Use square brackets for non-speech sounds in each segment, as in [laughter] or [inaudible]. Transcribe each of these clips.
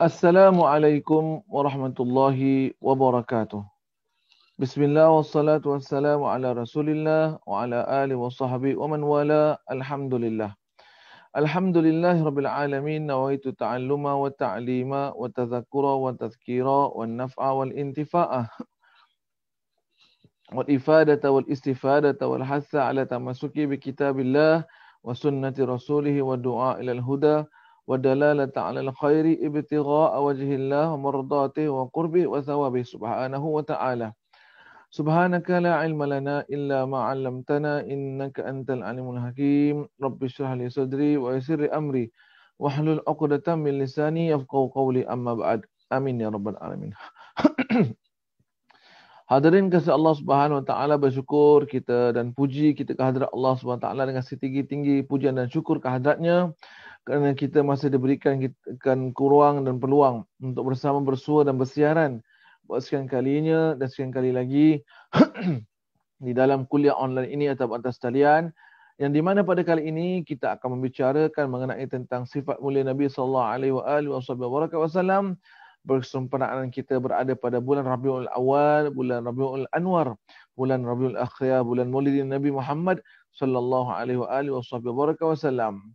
السلام عليكم ورحمة الله وبركاته بسم الله والصلاة والسلام على رسول الله وعلى آله وصحبه ومن والاه الحمد لله الحمد لله رب العالمين نويت تعلما وتعليما وتذكرا وتذكيرا والنفع والانتفاء [laughs] والإفادة والاستفادة والحث على تمسك بكتاب الله وسنة رسوله والدعاء إلى الهدى ودلالة على الخير ابتغاء وجه الله ومرضاته وقربه وثوابه سبحانه وتعالى سبحانك لا علم لنا إلا ما علمتنا إنك أنت العليم الحكيم رب اشرح لي صدري ويسر أمري واحلل عقدة من لساني يفقه قولي أما بعد أمين يا رب العالمين Hadirin kasih Allah Subhanahu Wa Taala bersyukur kita dan puji kita kehadrat Allah Subhanahu Wa Taala dengan setinggi-tinggi pujian dan syukur kehadratnya kerana kita masih diberikan kan kurang dan peluang untuk bersama bersua dan bersiaran buat sekian kalinya dan sekian kali lagi [clears throat] di dalam kuliah online ini atau atas talian yang di mana pada kali ini kita akan membicarakan mengenai tentang sifat mulia Nabi sallallahu alaihi wa alihi wasallam bersempena kita berada pada bulan Rabiul Awal, bulan Rabiul Anwar, bulan Rabiul Akhir, bulan Maulid Nabi Muhammad sallallahu alaihi wa alihi wasallam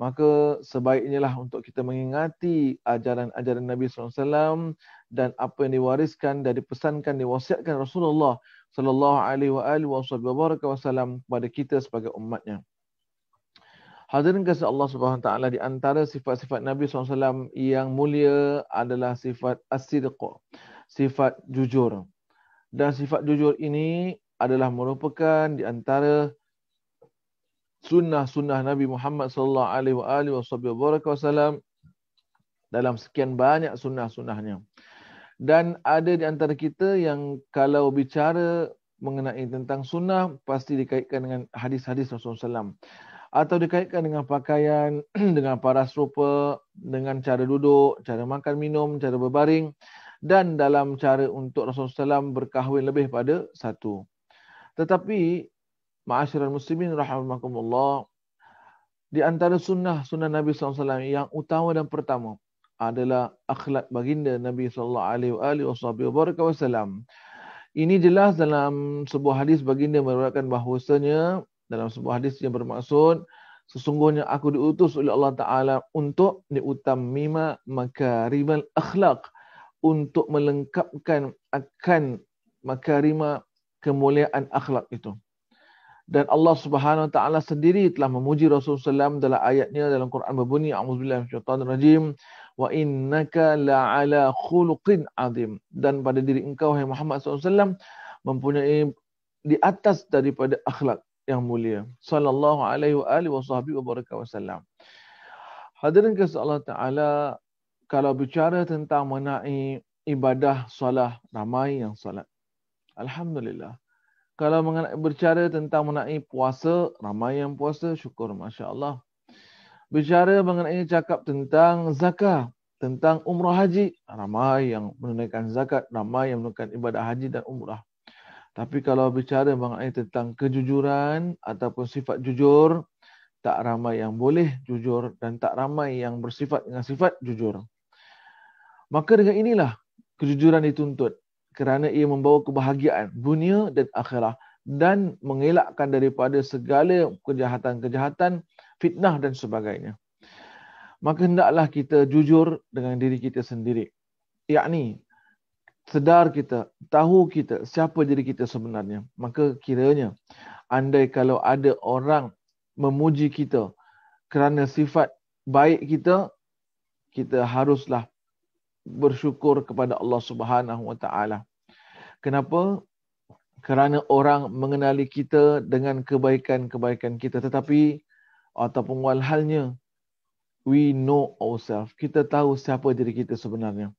maka sebaiknya lah untuk kita mengingati ajaran-ajaran Nabi SAW dan apa yang diwariskan dan dipesankan diwasiatkan Rasulullah SAW kepada kita sebagai umatnya. Hadirin kasih Allah Subhanahu taala di antara sifat-sifat Nabi SAW yang mulia adalah sifat as-sidq, sifat jujur. Dan sifat jujur ini adalah merupakan di antara sunnah-sunnah Nabi Muhammad sallallahu alaihi wasallam dalam sekian banyak sunnah-sunnahnya. Dan ada di antara kita yang kalau bicara mengenai tentang sunnah pasti dikaitkan dengan hadis-hadis Rasulullah Sallam Atau dikaitkan dengan pakaian, [clears throat] dengan paras rupa, dengan cara duduk, cara makan minum, cara berbaring. Dan dalam cara untuk Rasulullah Sallam berkahwin lebih pada satu. Tetapi Ma'asyiral muslimin rahimakumullah. Di antara sunnah sunnah Nabi SAW yang utama dan pertama adalah akhlak baginda Nabi SAW Ini jelas dalam sebuah hadis baginda meriwayatkan bahawasanya dalam sebuah hadis yang bermaksud sesungguhnya aku diutus oleh Allah Taala untuk mima makarimal akhlak untuk melengkapkan akan makarima kemuliaan akhlak itu dan Allah Subhanahu Wa Taala sendiri telah memuji Rasulullah SAW dalam ayatnya dalam Quran berbunyi a'udzubillahi minasyaitonirrajim wa innaka la'ala khuluqin Adim. dan pada diri engkau wahai Muhammad SAW mempunyai di atas daripada akhlak yang mulia sallallahu alaihi wa wa wasallam hadirin kepada Allah Taala kalau bicara tentang mengenai ibadah solat ramai yang solat alhamdulillah kalau mengenai berbicara tentang mengenai puasa, ramai yang puasa, syukur Masya Allah. Bicara mengenai cakap tentang zakat, tentang umrah haji, ramai yang menunaikan zakat, ramai yang menunaikan ibadah haji dan umrah. Tapi kalau bicara mengenai tentang kejujuran ataupun sifat jujur, tak ramai yang boleh jujur dan tak ramai yang bersifat dengan sifat jujur. Maka dengan inilah kejujuran dituntut kerana ia membawa kebahagiaan dunia dan akhirah dan mengelakkan daripada segala kejahatan-kejahatan, fitnah dan sebagainya. Maka hendaklah kita jujur dengan diri kita sendiri. Yakni sedar kita, tahu kita siapa diri kita sebenarnya. Maka kiranya andai kalau ada orang memuji kita kerana sifat baik kita, kita haruslah bersyukur kepada Allah Subhanahu Wa Taala. Kenapa? Kerana orang mengenali kita dengan kebaikan-kebaikan kita. Tetapi ataupun walhalnya, we know ourselves. Kita tahu siapa diri kita sebenarnya.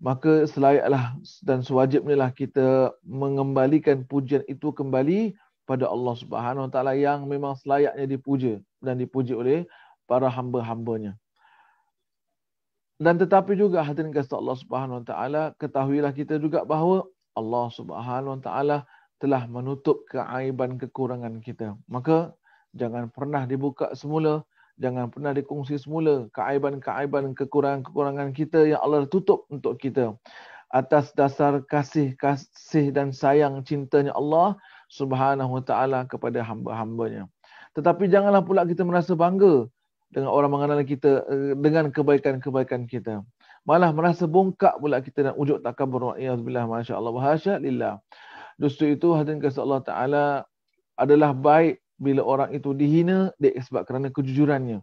Maka selayaklah dan sewajibnya lah kita mengembalikan pujian itu kembali pada Allah Subhanahu Wa Taala yang memang selayaknya dipuji dan dipuji oleh para hamba-hambanya. Dan tetapi juga hadirin kata Allah Subhanahu Wa Taala ketahuilah kita juga bahawa Allah Subhanahu Wa Taala telah menutup keaiban kekurangan kita. Maka jangan pernah dibuka semula, jangan pernah dikongsi semula keaiban-keaiban kekurangan-kekurangan kita yang Allah tutup untuk kita. Atas dasar kasih kasih dan sayang cintanya Allah Subhanahu Wa Taala kepada hamba-hambanya. Tetapi janganlah pula kita merasa bangga dengan orang mengenal kita eh, dengan kebaikan-kebaikan kita. Malah merasa bongkak pula kita dan ujuk takabur. Ya'udzubillah, masya'Allah, wahasya'lillah. Justru itu, hadirin kasih Allah Ta'ala adalah baik bila orang itu dihina sebab kerana kejujurannya.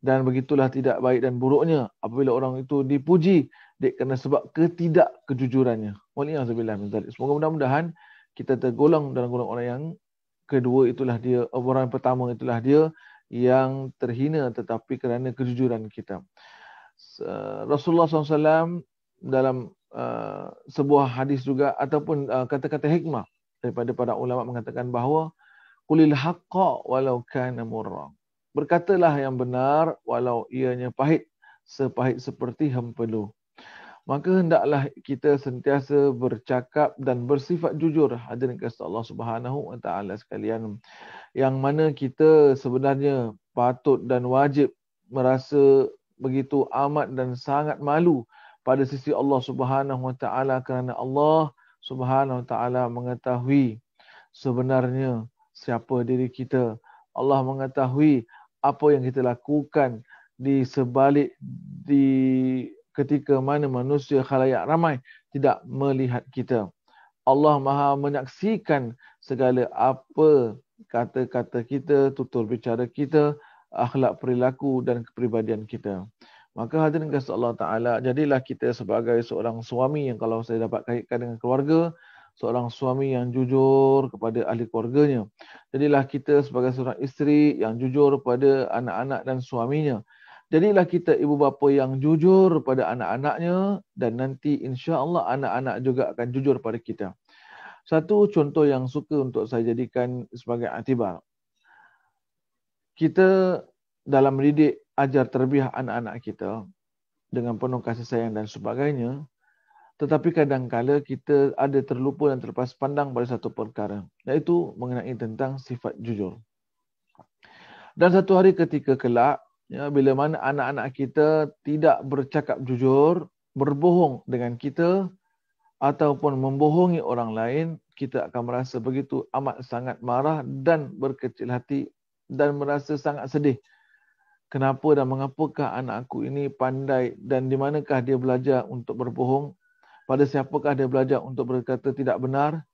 Dan begitulah tidak baik dan buruknya apabila orang itu dipuji dek kerana sebab ketidakkejujurannya. kejujurannya. Wallahualam min zalik. Semoga mudah-mudahan kita tergolong dalam golongan orang yang kedua itulah dia, orang pertama itulah dia yang terhina tetapi kerana kejujuran kita. Eh, Rasulullah SAW dalam eh, sebuah hadis juga ataupun eh, kata-kata hikmah daripada para ulama mengatakan bahawa kulil haqqa walau kana murra. Berkatalah yang benar walau ianya pahit sepahit seperti hempeluh maka hendaklah kita sentiasa bercakap dan bersifat jujur hadirin kepada Allah Subhanahu wa taala sekalian yang mana kita sebenarnya patut dan wajib merasa begitu amat dan sangat malu pada sisi Allah Subhanahu wa taala kerana Allah Subhanahu wa taala mengetahui sebenarnya siapa diri kita Allah mengetahui apa yang kita lakukan di sebalik di ketika mana manusia khalayak ramai tidak melihat kita. Allah Maha menyaksikan segala apa kata-kata kita, tutur bicara kita, akhlak perilaku dan kepribadian kita. Maka hadirin kasih Allah Ta'ala, jadilah kita sebagai seorang suami yang kalau saya dapat kaitkan dengan keluarga, seorang suami yang jujur kepada ahli keluarganya. Jadilah kita sebagai seorang isteri yang jujur kepada anak-anak dan suaminya. Jadilah kita ibu bapa yang jujur pada anak-anaknya dan nanti insya-Allah anak-anak juga akan jujur pada kita. Satu contoh yang suka untuk saya jadikan sebagai atibar. Kita dalam mendidik ajar terbiah anak-anak kita dengan penuh kasih sayang dan sebagainya, tetapi kadangkala kita ada terlupa dan terlepas pandang pada satu perkara, iaitu mengenai tentang sifat jujur. Dan satu hari ketika kelak, ya bila mana anak-anak kita tidak bercakap jujur berbohong dengan kita ataupun membohongi orang lain kita akan merasa begitu amat sangat marah dan berkecil hati dan merasa sangat sedih kenapa dan mengapakah anak aku ini pandai dan di manakah dia belajar untuk berbohong pada siapakah dia belajar untuk berkata tidak benar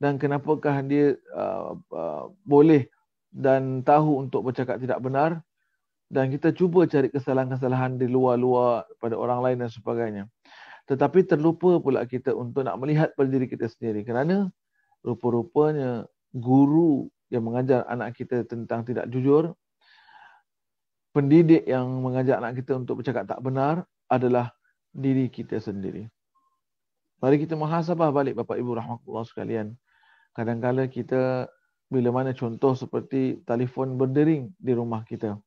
dan kenapakah dia uh, uh, boleh dan tahu untuk bercakap tidak benar dan kita cuba cari kesalahan-kesalahan di luar-luar pada orang lain dan sebagainya. Tetapi terlupa pula kita untuk nak melihat pada diri kita sendiri. Kerana rupa-rupanya guru yang mengajar anak kita tentang tidak jujur, pendidik yang mengajar anak kita untuk bercakap tak benar adalah diri kita sendiri. Mari kita muhasabah balik Bapak Ibu Rahmatullah sekalian. Kadang-kadang kita bila mana contoh seperti telefon berdering di rumah kita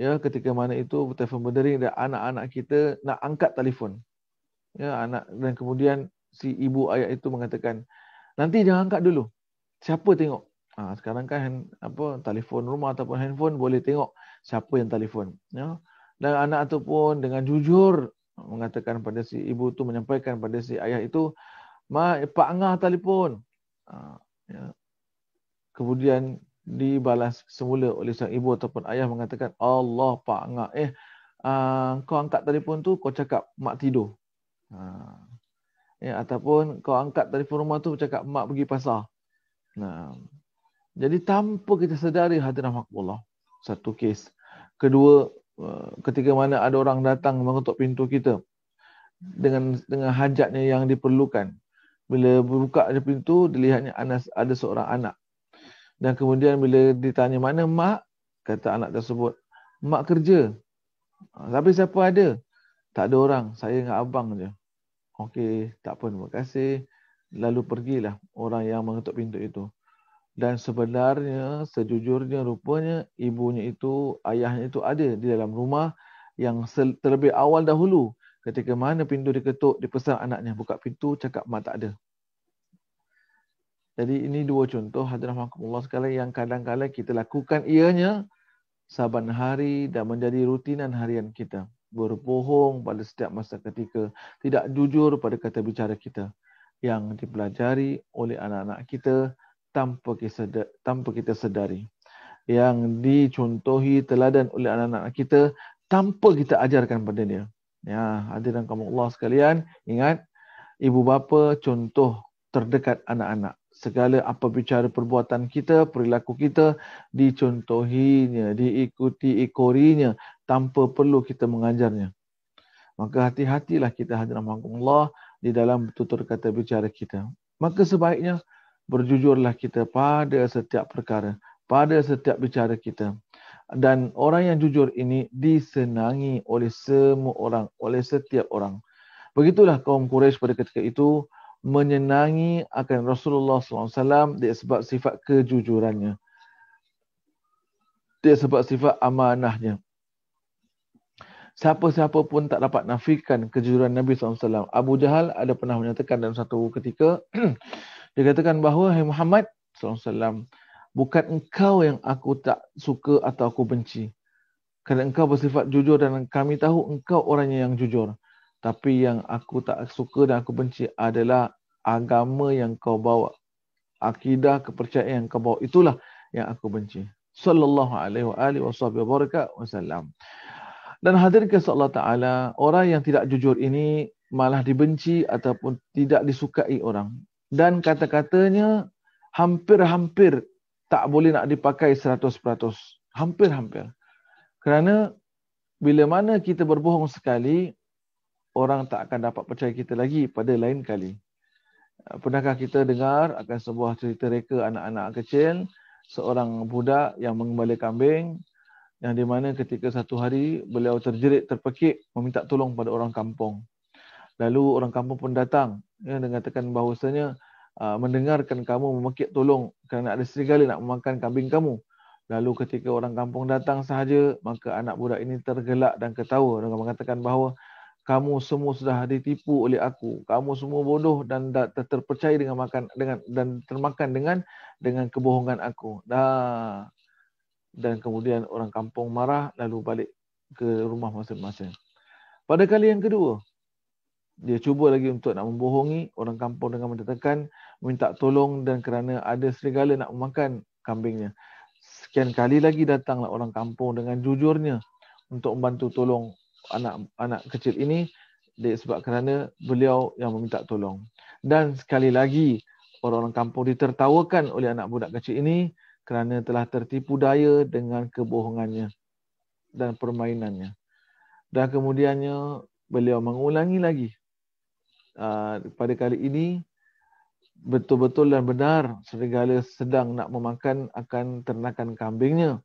ya ketika mana itu telefon berdering dan anak-anak kita nak angkat telefon ya anak dan kemudian si ibu ayah itu mengatakan nanti jangan angkat dulu siapa tengok ha, sekarang kan hand, apa telefon rumah ataupun handphone boleh tengok siapa yang telefon ya dan anak itu pun dengan jujur mengatakan pada si ibu tu menyampaikan pada si ayah itu mak pak angah telefon ha, ya. kemudian dibalas semula oleh sang ibu ataupun ayah mengatakan Allah pak ngak eh uh, kau angkat telefon tu kau cakap mak tidur. Ha. Eh, ataupun kau angkat telefon rumah tu cakap mak pergi pasar. Nah. Jadi tanpa kita sedari hati hadirah Allah Satu kes. Kedua eh, ketika mana ada orang datang mengetuk pintu kita dengan dengan hajatnya yang diperlukan. Bila buka pintu dilihatnya ada seorang anak dan kemudian bila ditanya mana mak, kata anak tersebut, mak kerja. Ha, tapi siapa ada? Tak ada orang, saya dengan abang je. Okey, tak pun. terima kasih. Lalu pergilah orang yang mengetuk pintu itu. Dan sebenarnya, sejujurnya rupanya ibunya itu, ayahnya itu ada di dalam rumah yang terlebih awal dahulu. Ketika mana pintu diketuk, dipesan anaknya buka pintu, cakap mak tak ada. Jadi ini dua contoh hadirah mahkamullah sekali yang kadang-kadang kita lakukan ianya saban hari dan menjadi rutinan harian kita. Berbohong pada setiap masa ketika. Tidak jujur pada kata bicara kita. Yang dipelajari oleh anak-anak kita tanpa kita, tanpa kita sedari. Yang dicontohi teladan oleh anak-anak kita tanpa kita ajarkan pada dia. Ya, hadirah mahkamullah sekalian ingat ibu bapa contoh terdekat anak-anak segala apa bicara perbuatan kita, perilaku kita dicontohinya, diikuti ikorinya tanpa perlu kita mengajarnya. Maka hati-hatilah kita hadirin mahkamah Allah di dalam tutur kata bicara kita. Maka sebaiknya berjujurlah kita pada setiap perkara, pada setiap bicara kita. Dan orang yang jujur ini disenangi oleh semua orang, oleh setiap orang. Begitulah kaum Quraisy pada ketika itu menyenangi akan Rasulullah SAW dia sebab sifat kejujurannya. Dia sebab sifat amanahnya. Siapa-siapa pun tak dapat nafikan kejujuran Nabi SAW. Abu Jahal ada pernah menyatakan dalam satu ketika. [clears throat] dia katakan bahawa hey Muhammad SAW. Bukan engkau yang aku tak suka atau aku benci. Kerana engkau bersifat jujur dan kami tahu engkau orangnya yang jujur. Tapi yang aku tak suka dan aku benci adalah agama yang kau bawa. Akidah kepercayaan yang kau bawa. Itulah yang aku benci. Sallallahu alaihi wa alihi wa wasallam. Dan hadirkan Allah Ta'ala, orang yang tidak jujur ini malah dibenci ataupun tidak disukai orang. Dan kata-katanya hampir-hampir tak boleh nak dipakai 100%. Hampir-hampir. Kerana bila mana kita berbohong sekali, orang tak akan dapat percaya kita lagi pada lain kali. Ah, pernahkah kita dengar akan sebuah cerita reka anak-anak kecil, seorang budak yang mengembala kambing, yang di mana ketika satu hari beliau terjerit terpekik meminta tolong pada orang kampung. Lalu orang kampung pun datang ya, dengan tekan bahawasanya ah, mendengarkan kamu memekik tolong kerana ada serigala nak memakan kambing kamu. Lalu ketika orang kampung datang sahaja, maka anak budak ini tergelak dan ketawa dengan mengatakan bahawa kamu semua sudah ditipu oleh aku kamu semua bodoh dan tak terpercaya dengan makan dengan dan termakan dengan dengan kebohongan aku dah dan kemudian orang kampung marah lalu balik ke rumah masing-masing pada kali yang kedua dia cuba lagi untuk nak membohongi orang kampung dengan mendatangkan minta tolong dan kerana ada serigala nak memakan kambingnya sekian kali lagi datanglah orang kampung dengan jujurnya untuk membantu tolong anak anak kecil ini sebab kerana beliau yang meminta tolong. Dan sekali lagi orang-orang kampung ditertawakan oleh anak budak kecil ini kerana telah tertipu daya dengan kebohongannya dan permainannya. Dan kemudiannya beliau mengulangi lagi uh, pada kali ini betul-betul dan benar serigala sedang nak memakan akan ternakan kambingnya.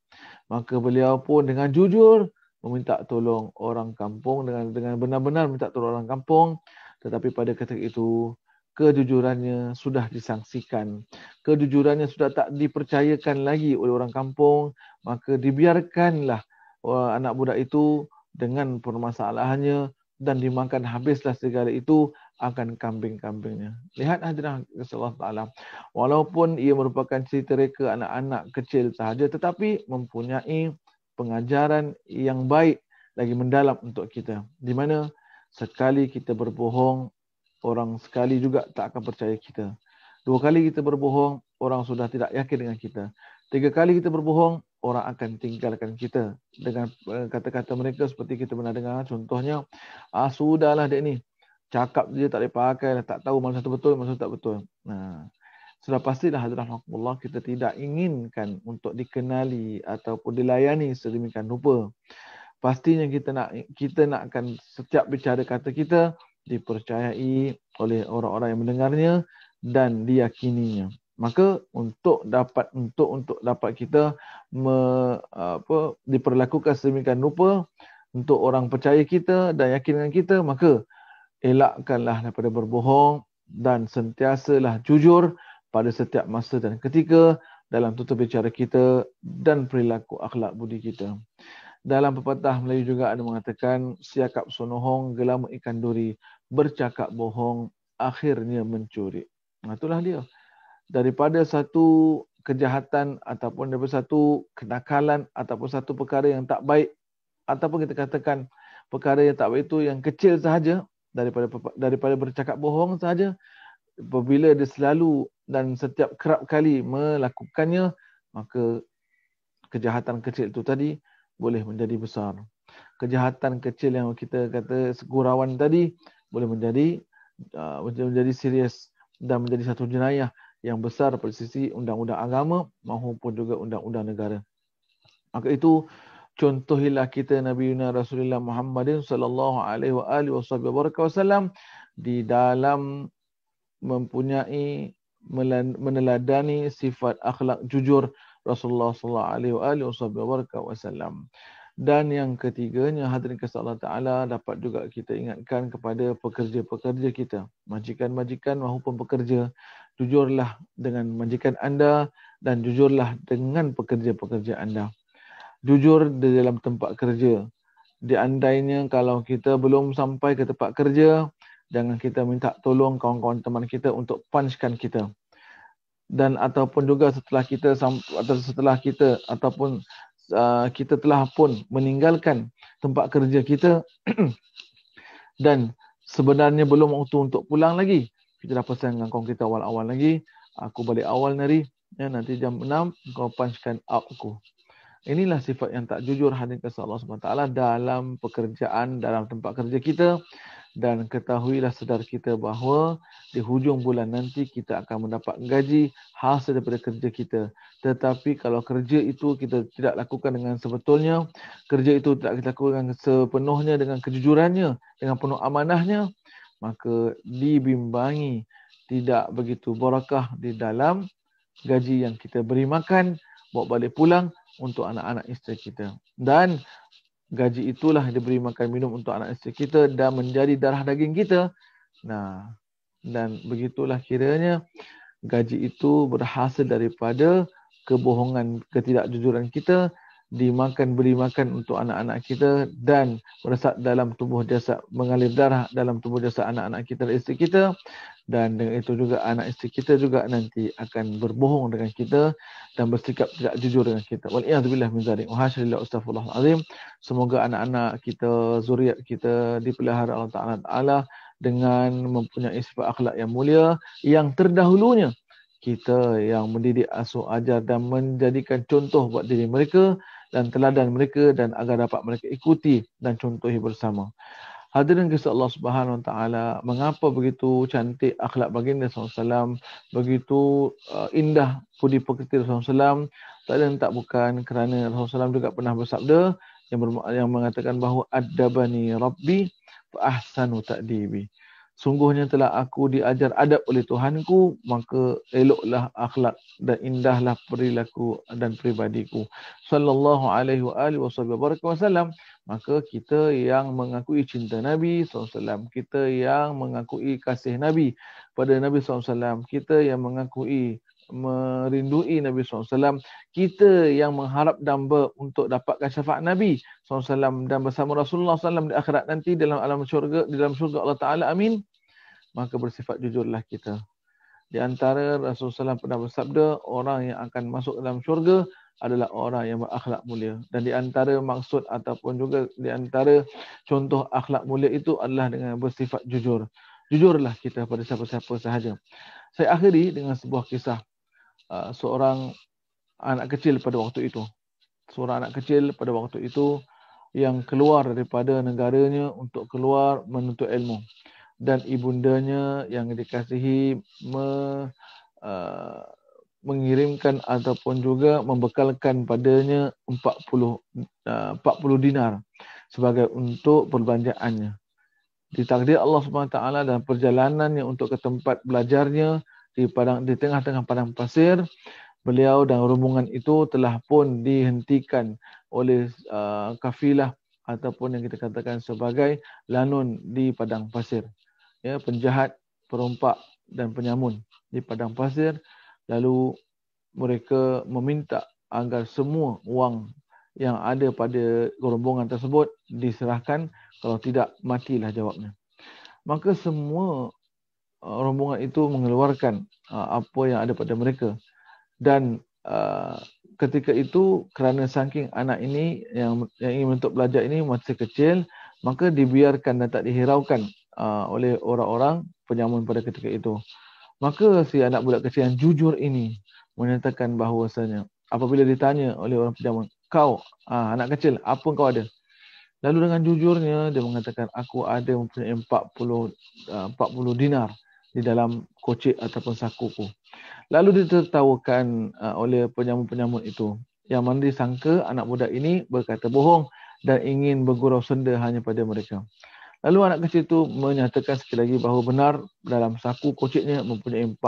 Maka beliau pun dengan jujur meminta tolong orang kampung dengan dengan benar-benar minta tolong orang kampung tetapi pada ketika itu kejujurannya sudah disangsikan kejujurannya sudah tak dipercayakan lagi oleh orang kampung maka dibiarkanlah anak budak itu dengan permasalahannya dan dimakan habislah segala itu akan kambing-kambingnya. Lihat hadirin Allah Taala. Walaupun ia merupakan cerita reka anak-anak kecil sahaja tetapi mempunyai pengajaran yang baik lagi mendalam untuk kita. Di mana sekali kita berbohong, orang sekali juga tak akan percaya kita. Dua kali kita berbohong, orang sudah tidak yakin dengan kita. Tiga kali kita berbohong, orang akan tinggalkan kita. Dengan eh, kata-kata mereka seperti kita pernah dengar. Contohnya, ah, sudahlah dia ni. Cakap dia tak boleh pakai, lah, tak tahu mana satu betul, mana satu tak betul. Nah, sudah pastilah hadirah rahmatullah kita tidak inginkan untuk dikenali ataupun dilayani sedemikian rupa. Pastinya kita nak kita nak akan setiap bicara kata kita dipercayai oleh orang-orang yang mendengarnya dan diyakininya. Maka untuk dapat untuk untuk dapat kita me, apa diperlakukan sedemikian rupa untuk orang percaya kita dan yakin dengan kita maka elakkanlah daripada berbohong dan sentiasalah jujur pada setiap masa dan ketika dalam tutur bicara kita dan perilaku akhlak budi kita. Dalam pepatah Melayu juga ada mengatakan siakap sonohong gelam ikan duri bercakap bohong akhirnya mencuri. Nah, itulah dia. Daripada satu kejahatan ataupun daripada satu kenakalan ataupun satu perkara yang tak baik ataupun kita katakan perkara yang tak baik itu yang kecil sahaja daripada daripada bercakap bohong sahaja apabila dia selalu dan setiap kerap kali melakukannya maka kejahatan kecil itu tadi boleh menjadi besar kejahatan kecil yang kita kata segurawan tadi boleh menjadi uh, menjadi serius dan menjadi satu jenayah yang besar dari sisi undang-undang agama maupun juga undang-undang negara maka itu contohilah kita Nabi Yunus Rasulullah Muhammadin sallallahu alaihi wa alihi wasallam di dalam mempunyai meneladani sifat akhlak jujur Rasulullah sallallahu alaihi wa alihi wasallam wasallam. Dan yang ketiganya hadirin kesal Allah Ta'ala dapat juga kita ingatkan kepada pekerja-pekerja kita. Majikan-majikan maupun pekerja, jujurlah dengan majikan anda dan jujurlah dengan pekerja-pekerja anda. Jujur di dalam tempat kerja. Di Diandainya kalau kita belum sampai ke tempat kerja, Jangan kita minta tolong kawan-kawan teman kita untuk punchkan kita. Dan ataupun juga setelah kita atau setelah kita ataupun uh, kita telah pun meninggalkan tempat kerja kita [clears throat] dan sebenarnya belum waktu untuk pulang lagi. Kita dah pesan dengan kawan kita awal-awal lagi. Aku balik awal nari. Ya, nanti jam 6 kau punchkan out aku. Inilah sifat yang tak jujur hadirkan Allah SWT dalam pekerjaan, dalam tempat kerja kita dan ketahuilah saudara kita bahawa di hujung bulan nanti kita akan mendapat gaji hasil daripada kerja kita. Tetapi kalau kerja itu kita tidak lakukan dengan sebetulnya, kerja itu tidak kita lakukan dengan sepenuhnya dengan kejujurannya, dengan penuh amanahnya, maka dibimbangi tidak begitu barakah di dalam gaji yang kita beri makan, bawa balik pulang untuk anak-anak isteri kita. Dan gaji itulah diberi makan minum untuk anak isteri kita dan menjadi darah daging kita. Nah, dan begitulah kiranya gaji itu berhasil daripada kebohongan ketidakjujuran kita dimakan beri makan untuk anak-anak kita dan meresap dalam tubuh jasad mengalir darah dalam tubuh jasad anak-anak kita dan isteri kita dan dengan itu juga anak isteri kita juga nanti akan berbohong dengan kita dan bersikap tidak jujur dengan kita. Wal iyad billah min zalik. Wa hasyalillah astaghfirullah azim. Semoga anak-anak kita, zuriat kita dipelihara Allah Taala dengan mempunyai sifat akhlak yang mulia yang terdahulunya kita yang mendidik asuh ajar dan menjadikan contoh buat diri mereka dan teladan mereka dan agar dapat mereka ikuti dan contohi bersama. Hadirin kisah Allah Subhanahu Taala, mengapa begitu cantik akhlak baginda SAW, begitu uh, indah pudi pekerti Rasulullah SAW, tak ada tak bukan kerana Rasulullah SAW juga pernah bersabda yang, yang mengatakan bahawa adabani rabbi fa ahsanu ta'dibi. Ta sungguhnya telah aku diajar adab oleh Tuhanku maka eloklah akhlak dan indahlah perilaku dan peribadiku sallallahu alaihi wa alihi wasallam wa maka kita yang mengakui cinta Nabi SAW, kita yang mengakui kasih Nabi pada Nabi SAW, kita yang mengakui merindui Nabi SAW kita yang mengharap damba untuk dapatkan syafaat Nabi SAW dan bersama Rasulullah SAW di akhirat nanti dalam alam syurga di dalam syurga Allah Ta'ala amin maka bersifat jujurlah kita di antara Rasulullah SAW pernah bersabda orang yang akan masuk dalam syurga adalah orang yang berakhlak mulia dan di antara maksud ataupun juga di antara contoh akhlak mulia itu adalah dengan bersifat jujur jujurlah kita pada siapa-siapa sahaja saya akhiri dengan sebuah kisah. Uh, seorang anak kecil pada waktu itu. Seorang anak kecil pada waktu itu yang keluar daripada negaranya untuk keluar menuntut ilmu. Dan ibundanya yang dikasihi me, uh, mengirimkan ataupun juga membekalkan padanya 40, uh, 40 dinar sebagai untuk perbelanjaannya. Ditakdir Allah SWT dan perjalanannya untuk ke tempat belajarnya, di padang di tengah-tengah padang pasir beliau dan rombongan itu telah pun dihentikan oleh uh, kafilah ataupun yang kita katakan sebagai lanun di padang pasir ya penjahat perompak dan penyamun di padang pasir lalu mereka meminta agar semua wang yang ada pada rombongan tersebut diserahkan kalau tidak matilah jawabnya maka semua Uh, rombongan itu mengeluarkan uh, apa yang ada pada mereka dan uh, ketika itu kerana saking anak ini yang yang ingin untuk belajar ini masih kecil maka dibiarkan dan tak dihiraukan uh, oleh orang-orang penyamun pada ketika itu maka si anak budak kecil yang jujur ini menyatakan bahawasanya apabila ditanya oleh orang penyamun kau uh, anak kecil apa kau ada lalu dengan jujurnya dia mengatakan aku ada mempunyai 40 uh, 40 dinar di dalam kocik ataupun saku ku, Lalu ditertawakan uh, oleh penyamun-penyamun itu. Yang mana disangka anak muda ini berkata bohong dan ingin bergurau senda hanya pada mereka. Lalu anak kecil itu menyatakan sekali lagi bahawa benar dalam saku kociknya mempunyai 40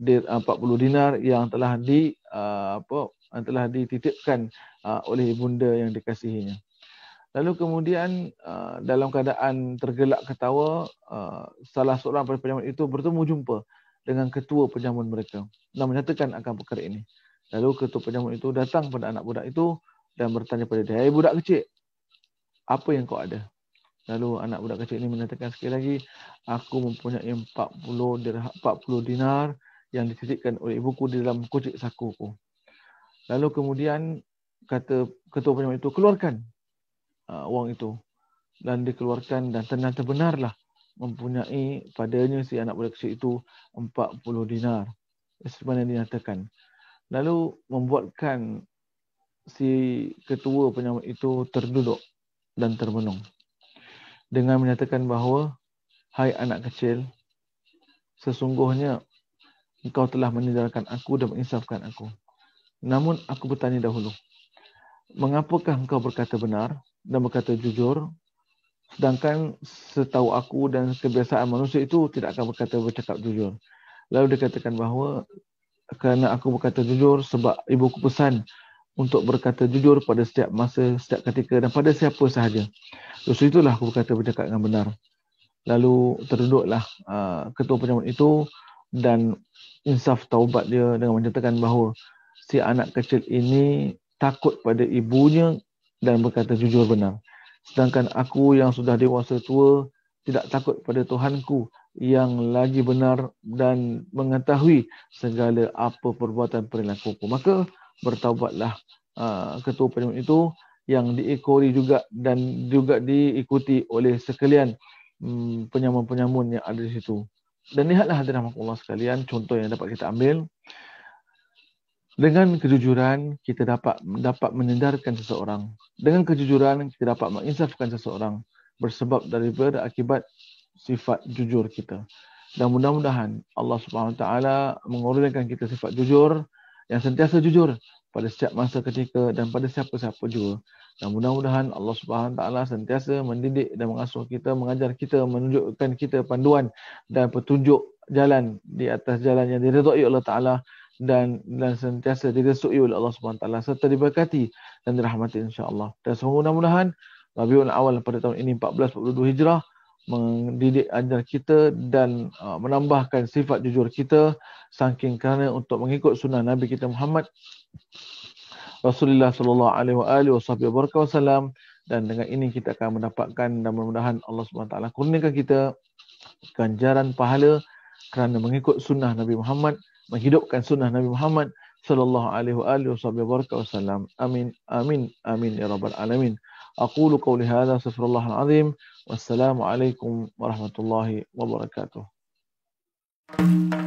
di, uh, 40 dinar yang telah di uh, apa yang telah dititipkan uh, oleh bunda yang dikasihinya. Lalu kemudian uh, dalam keadaan tergelak ketawa, uh, salah seorang daripada penjamin itu bertemu jumpa dengan ketua penjamin mereka dan menyatakan akan perkara ini. Lalu ketua penjamin itu datang pada anak budak itu dan bertanya pada dia, Hei budak kecil, apa yang kau ada? Lalu anak budak kecil ini menyatakan sekali lagi, aku mempunyai 40, dirham, 40 dinar yang dititipkan oleh ibuku di dalam kocik sakuku. Lalu kemudian kata ketua penjamin itu, keluarkan uh, wang itu dan dikeluarkan dan ternyata benarlah mempunyai padanya si anak budak kecil itu 40 dinar sebenarnya dinyatakan lalu membuatkan si ketua penyamun itu terduduk dan termenung dengan menyatakan bahawa hai anak kecil sesungguhnya engkau telah meninggalkan aku dan menginsafkan aku namun aku bertanya dahulu mengapakah engkau berkata benar dan berkata jujur. Sedangkan setahu aku dan kebiasaan manusia itu tidak akan berkata bercakap jujur. Lalu dikatakan bahawa kerana aku berkata jujur sebab ibu ibuku pesan untuk berkata jujur pada setiap masa, setiap ketika dan pada siapa sahaja. Lalu itulah aku berkata bercakap dengan benar. Lalu terduduklah uh, ketua penyambut itu dan insaf taubat dia dengan menyatakan bahawa si anak kecil ini takut pada ibunya dan berkata jujur benar. Sedangkan aku yang sudah dewasa tua tidak takut pada Tuhanku yang lagi benar dan mengetahui segala apa perbuatan perilaku ku. Maka bertaubatlah uh, ketua penyemut itu yang diikori juga dan juga diikuti oleh sekalian um, penyamun-penyamun yang ada di situ. Dan lihatlah hadirah Allah sekalian contoh yang dapat kita ambil. Dengan kejujuran kita dapat dapat menyedarkan seseorang. Dengan kejujuran kita dapat menginsafkan seseorang bersebab dari berakibat sifat jujur kita. Dan mudah-mudahan Allah Subhanahu Wa Taala mengurniakan kita sifat jujur yang sentiasa jujur pada setiap masa ketika dan pada siapa-siapa juga. Dan mudah-mudahan Allah Subhanahu Wa Taala sentiasa mendidik dan mengasuh kita, mengajar kita, menunjukkan kita panduan dan petunjuk jalan di atas jalan yang oleh Allah Taala dan dan sentiasa digesuki oleh Allah Subhanahu taala serta diberkati dan dirahmati insya-Allah. Dan semoga mudah-mudahan Rabiul Awal pada tahun ini 1442 Hijrah mendidik ajar kita dan uh, menambahkan sifat jujur kita saking kerana untuk mengikut sunnah Nabi kita Muhammad Rasulullah sallallahu alaihi wa alihi wasallam dan dengan ini kita akan mendapatkan dan mudah-mudahan Allah Subhanahu taala kurniakan kita ganjaran pahala kerana mengikut sunnah Nabi Muhammad menghidupkan sunnah Nabi Muhammad sallallahu alaihi wasallam. Amin. Amin. Amin ya rabbal alamin. Aqulu qawli hadha sifrullah alazim. Wassalamu alaikum warahmatullahi wabarakatuh. thank you